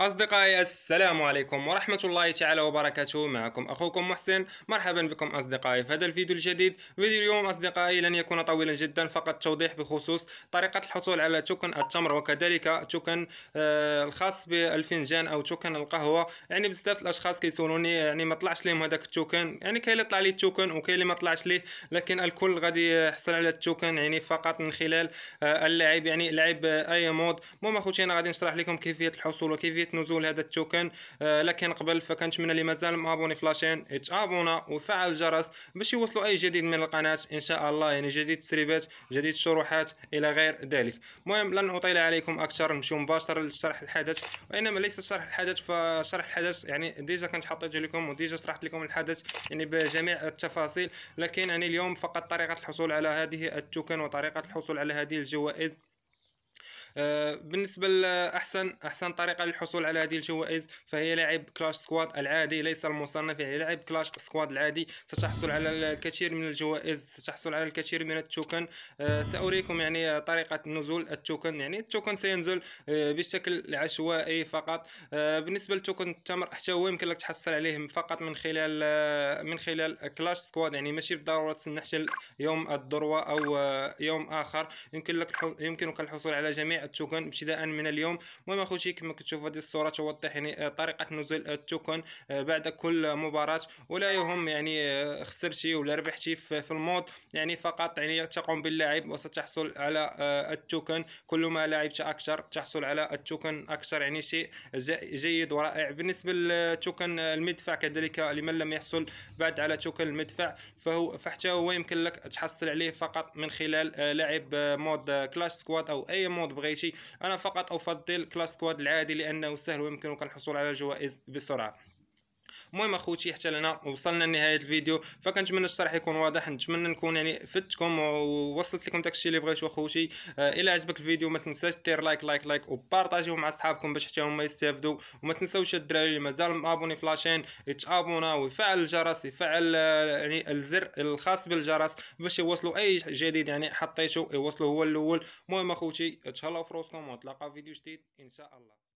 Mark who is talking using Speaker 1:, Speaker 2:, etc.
Speaker 1: أصدقائي السلام عليكم ورحمة الله تعالى وبركاته معكم أخوكم محسن مرحبا بكم أصدقائي في هذا الفيديو الجديد فيديو اليوم أصدقائي لن يكون طويلا جدا فقط توضيح بخصوص طريقة الحصول على توكن التمر وكذلك توكن آه الخاص بالفنجان أو توكن القهوة يعني بزاف الأشخاص كيسولوني يعني ما طلعش لهم هذاك التوكن يعني كاين اللي طلع لي التوكن وكاين اللي ما طلعش ليه لكن الكل غادي يحصل على التوكن يعني فقط من خلال آه اللعب يعني لعب آه أي مود المهم أخوتي أنا غادي نشرح لكم كيفية الحصول وكيفية بدايه نزول هذا التوكن آه، لكن قبل فكنتمنى اللي مازال مابوني في لاشين يتابونا وفعل الجرس باش يوصلوا اي جديد من القناه ان شاء الله يعني جديد تسريبات جديد شروحات الى غير ذلك المهم لن اطيل عليكم اكثر نمشيو مباشره لشرح الحدث وانما ليس شرح الحدث فشرح الحدث يعني ديجا كنت حطيت لكم وديجا شرحت لكم الحدث يعني بجميع التفاصيل لكن يعني اليوم فقط طريقه الحصول على هذه التوكن وطريقه الحصول على هذه الجوائز آه، بالنسبه لاحسن احسن طريقه للحصول على هذه الجوائز فهي لعب كلاش سكواد العادي ليس المصنف يعني لعب كلاش سكواد العادي ستحصل على الكثير من الجوائز ستحصل على الكثير من التوكن آه، ساريكم يعني طريقه نزول التوكن يعني التوكن سينزل آه، بشكل عشوائي فقط بالنسبه لتوكن التمر حتى هو يمكن لك تحصل عليه فقط من خلال من خلال كلاش سكواد يعني ماشي بالضروره تسنى حتى يوم الذروه او يوم اخر يمكن لك يمكنك الحصول على جميع التوكن ابتداء من اليوم المهم اخوتي كما كتشوفوا هذه الصوره توضح يعني آه، طريقه نزول التوكن آه، بعد كل مباراه ولا يهم يعني آه، خسرتي ولا ربحتي في المود يعني فقط يعني تقوم باللاعب وستحصل على التوكن كل ما لعبت اكثر تحصل على التوكن اكثر يعني شيء جيد ورائع بالنسبه لتوكن المدفع كذلك لمن لم يحصل بعد على توكن المدفع فهو فحتى هو يمكن لك تحصل عليه فقط من خلال لعب مود كلاش سكواد او اي مود بغيت شيء انا فقط افضل كلاس كواد العادي لانه سهل ويمكنك الحصول على الجوائز بسرعه المهم اخوتي حتى لنا وصلنا لنهايه الفيديو فكنتمنى الشرح يكون واضح نتمنى نكون يعني فدتكم ووصلت لكم داكشي اللي بغيتو اخوتي آه الا عجبك الفيديو ما تنساش دير لايك لايك لايك وبارطاجيو مع اصحابكم باش حتى هما يستافدوا وما تنساوش الدراري اللي مازال مابوني في لاشين يتابونا ويفعل الجرس يفعل آه، يعني الزر الخاص بالجرس باش يوصلوا اي جديد يعني حطيته يوصلوا هو الاول المهم اخوتي تهلاو في روسكم ونتلاقاو في فيديو جديد ان شاء الله